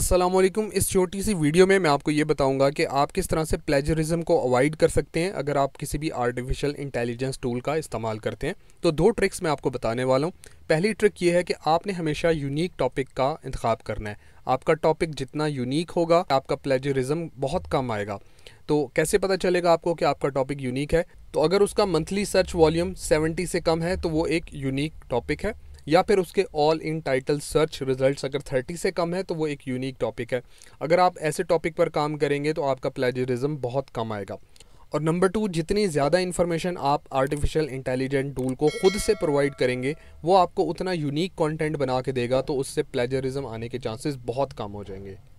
असलम इस छोटी सी वीडियो में मैं आपको ये बताऊंगा कि आप किस तरह से प्लेजरिज्म को अवॉइड कर सकते हैं अगर आप किसी भी आर्टिफिशियल इंटेलिजेंस टूल का इस्तेमाल करते हैं तो दो ट्रिक्स मैं आपको बताने वाला हूँ पहली ट्रिक ये है कि आपने हमेशा यूनिक टॉपिक का इंतखब करना है आपका टॉपिक जितना यूनिक होगा आपका प्लेजरिज्म बहुत कम आएगा तो कैसे पता चलेगा आपको कि आपका टॉपिक यूनिक है तो अगर उसका मंथली सर्च वॉल्यूम 70 से कम है तो वो एक यूनिक टॉपिक है या फिर उसके all in title search results अगर 30 से कम है तो वो एक यूनिक टॉपिक है अगर आप ऐसे टॉपिक पर काम करेंगे तो आपका प्लेजरिज्म बहुत कम आएगा और नंबर टू जितनी ज़्यादा इन्फॉर्मेशन आप आर्टिफिशियल इंटेलिजेंट टूल को खुद से प्रोवाइड करेंगे वो आपको उतना यूनिक कंटेंट बना के देगा तो उससे प्लेजरिज्म आने के चांसेस बहुत कम हो जाएंगे